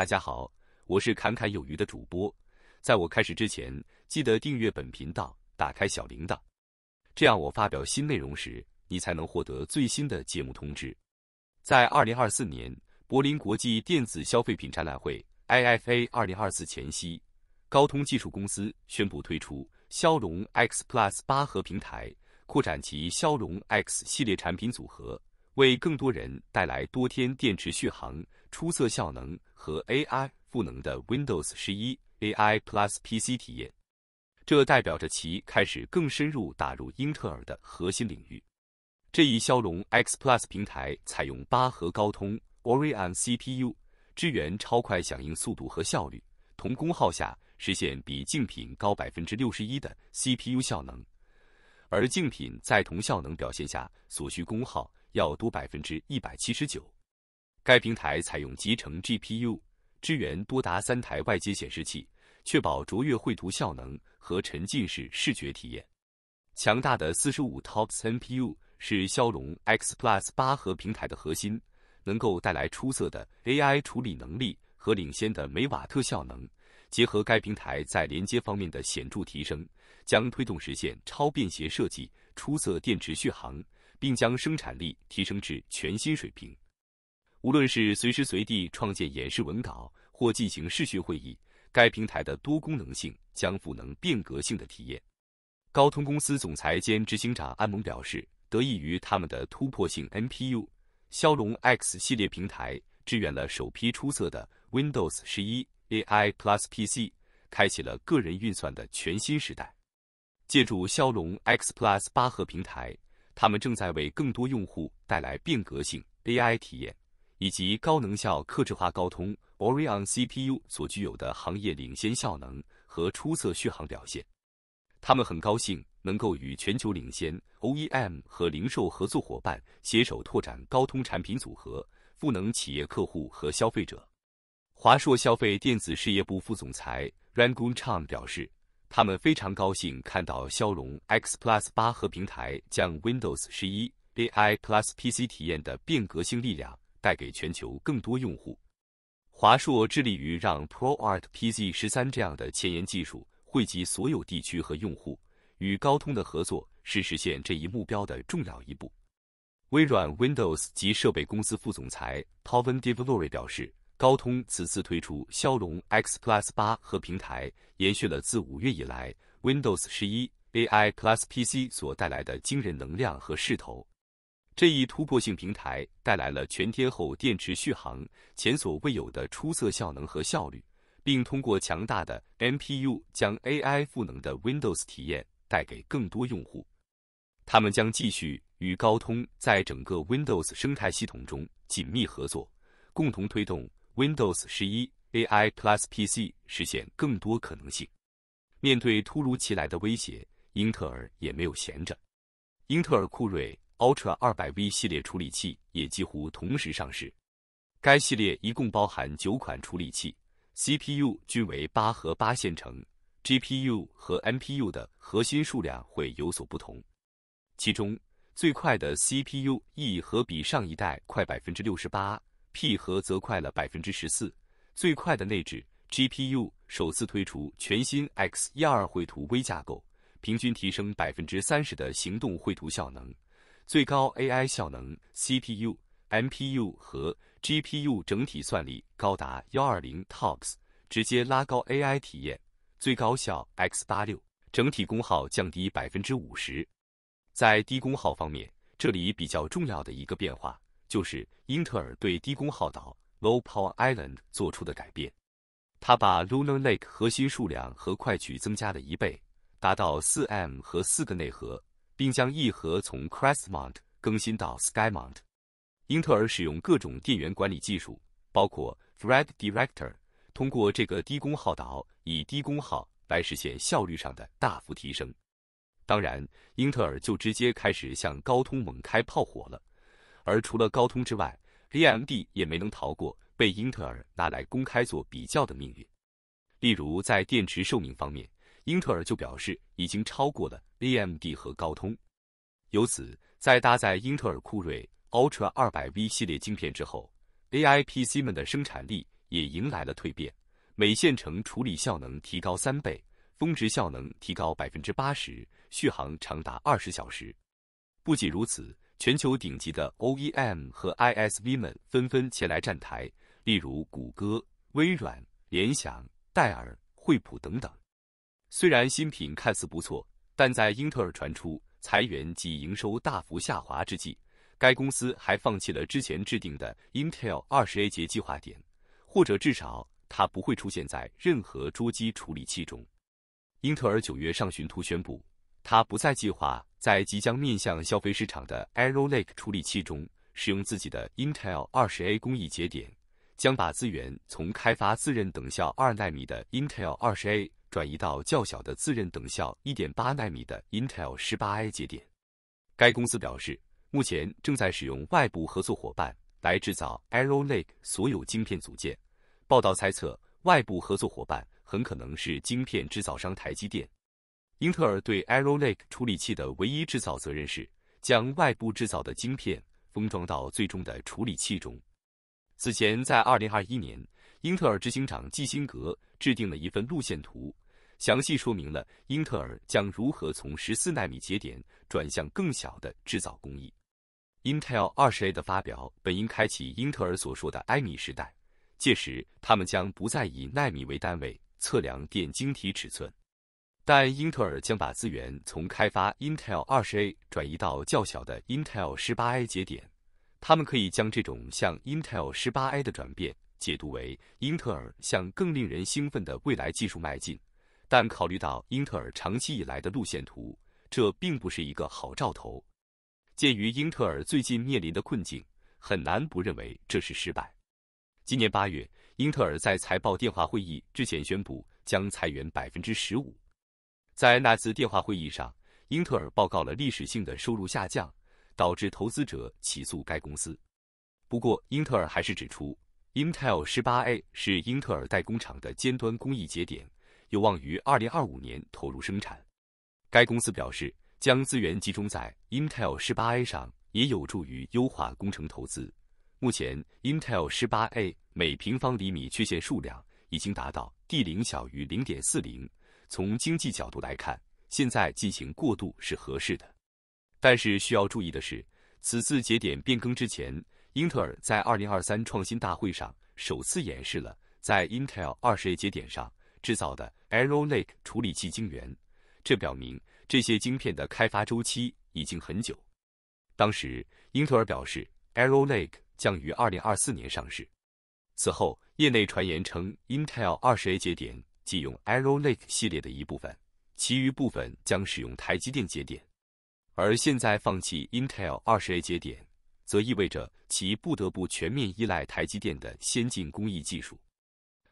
大家好，我是侃侃有余的主播。在我开始之前，记得订阅本频道，打开小铃铛，这样我发表新内容时，你才能获得最新的节目通知。在二零二四年柏林国际电子消费品展览会 （IFA 二零二四）前夕，高通技术公司宣布推出骁龙 X Plus 八核平台，扩展其骁龙 X 系列产品组合，为更多人带来多天电池续航。出色效能和 AI 赋能的 Windows 十一 AI Plus PC 体验，这代表着其开始更深入打入英特尔的核心领域。这一骁龙 X Plus 平台采用八核高通 Orion CPU，支援超快响应速度和效率，同功耗下实现比竞品高百分之六十一的 CPU 效能，而竞品在同效能表现下所需功耗要多百分之一百七十九。该平台采用集成 GPU，支援多达三台外接显示器，确保卓越绘图效能和沉浸式视觉体验。强大的四十五 TOPS NPU 是骁龙 X Plus 八核平台的核心，能够带来出色的 AI 处理能力和领先的每瓦特效能。结合该平台在连接方面的显著提升，将推动实现超便携设计、出色电池续航，并将生产力提升至全新水平。无论是随时随地创建演示文稿或进行视讯会议，该平台的多功能性将赋能变革性的体验。高通公司总裁兼执行长安蒙表示：“得益于他们的突破性 NPU，骁龙 X 系列平台支援了首批出色的 Windows 11 AI Plus PC，开启了个人运算的全新时代。借助骁龙 X Plus 八核平台，他们正在为更多用户带来变革性 AI 体验。”以及高能效、克制化高通 Orion CPU 所具有的行业领先效能和出色续航表现，他们很高兴能够与全球领先 OEM 和零售合作伙伴携手拓展高通产品组合，赋能企业客户和消费者。华硕消费电子事业部副总裁 r a n g o o n c h a n g 表示，他们非常高兴看到骁龙 X Plus 八核平台将 Windows 十一 AI Plus PC 体验的变革性力量。带给全球更多用户。华硕致力于让 ProArt p z 十三这样的前沿技术惠及所有地区和用户，与高通的合作是实现这一目标的重要一步。微软 Windows 及设备公司副总裁 Paulin d e v e l o r y 表示，高通此次推出骁龙 X Plus 八和平台，延续了自五月以来 Windows 十一 AI Plus PC 所带来的惊人能量和势头。这一突破性平台带来了全天候电池续航、前所未有的出色效能和效率，并通过强大的 NPU 将 AI 赋能的 Windows 体验带给更多用户。他们将继续与高通在整个 Windows 生态系统中紧密合作，共同推动 Windows 十一 AI Plus PC 实现更多可能性。面对突如其来的威胁，英特尔也没有闲着，英特尔酷睿。Ultra 200V 系列处理器也几乎同时上市。该系列一共包含九款处理器，CPU 均为八核八线程，GPU 和 MPU 的核心数量会有所不同。其中，最快的 CPU E 核比上一代快百分之六十八，P 核则快了百分之十四。最快的内置 GPU 首次推出全新 X 一二绘图微架构，平均提升百分之三十的行动绘图效能。最高 AI 效能 CPU、MPU 和 GPU 整体算力高达幺二零 TOPS，直接拉高 AI 体验。最高效 X 八六整体功耗降低百分之五十。在低功耗方面，这里比较重要的一个变化就是英特尔对低功耗岛 Low Power Island 做出的改变。它把 Lunar Lake 核心数量和快取增加了一倍，达到四 M 和四个内核。并将一核从 Crestmont 更新到 Skymont。英特尔使用各种电源管理技术，包括 t h r e a d Director，通过这个低功耗岛，以低功耗来实现效率上的大幅提升。当然，英特尔就直接开始向高通猛开炮火了。而除了高通之外，AMD 也没能逃过被英特尔拿来公开做比较的命运。例如，在电池寿命方面，英特尔就表示已经超过了。AMD 和高通，由此在搭载英特尔酷睿 Ultra 200V 系列晶片之后，AIPC 们的生产力也迎来了蜕变，每线程处理效能提高三倍，峰值效能提高百分之八十，续航长达二十小时。不仅如此，全球顶级的 OEM 和 ISV 们纷纷前来站台，例如谷歌、微软、联想、戴尔、惠普等等。虽然新品看似不错。但在英特尔传出裁员及营收大幅下滑之际，该公司还放弃了之前制定的 Intel 20A 节计划点，或者至少它不会出现在任何桌机处理器中。英特尔九月上旬突宣布，它不再计划在即将面向消费市场的 Arrow Lake 处理器中使用自己的 Intel 20A 工艺节点，将把资源从开发自认等效二纳米的 Intel 20A。转移到较小的自认等效1.8纳米的 Intel 18A 节点。该公司表示，目前正在使用外部合作伙伴来制造 Arrow Lake 所有晶片组件。报道猜测，外部合作伙伴很可能是晶片制造商台积电。英特尔对 Arrow Lake 处理器的唯一制造责任是将外部制造的晶片封装到最终的处理器中。此前，在2021年，英特尔执行长基辛格制定了一份路线图。详细说明了英特尔将如何从十四纳米节点转向更小的制造工艺。Intel 20A 的发表本应开启英特尔所说的埃米时代，届时他们将不再以纳米为单位测量电晶体尺寸。但英特尔将把资源从开发 Intel 20A 转移到较小的 Intel 18A 节点，他们可以将这种向 Intel 18A 的转变解读为英特尔向更令人兴奋的未来技术迈进。但考虑到英特尔长期以来的路线图，这并不是一个好兆头。鉴于英特尔最近面临的困境，很难不认为这是失败。今年八月，英特尔在财报电话会议之前宣布将裁员百分之十五。在那次电话会议上，英特尔报告了历史性的收入下降，导致投资者起诉该公司。不过，英特尔还是指出，Intel 18A 是英特尔代工厂的尖端工艺节点。有望于二零二五年投入生产。该公司表示，将资源集中在 Intel 十八 A 上，也有助于优化工程投资。目前，Intel 十八 A 每平方厘米缺陷数量已经达到 D 零小于零点四零。从经济角度来看，现在进行过渡是合适的。但是需要注意的是，此次节点变更之前，英特尔在二零二三创新大会上首次演示了在 Intel 二十 A 节点上。制造的 Arrow Lake 处理器晶圆，这表明这些晶片的开发周期已经很久。当时，英特尔表示 Arrow Lake 将于2024年上市。此后，业内传言称 Intel 20A 节点即用 Arrow Lake 系列的一部分，其余部分将使用台积电节点。而现在放弃 Intel 20A 节点，则意味着其不得不全面依赖台积电的先进工艺技术。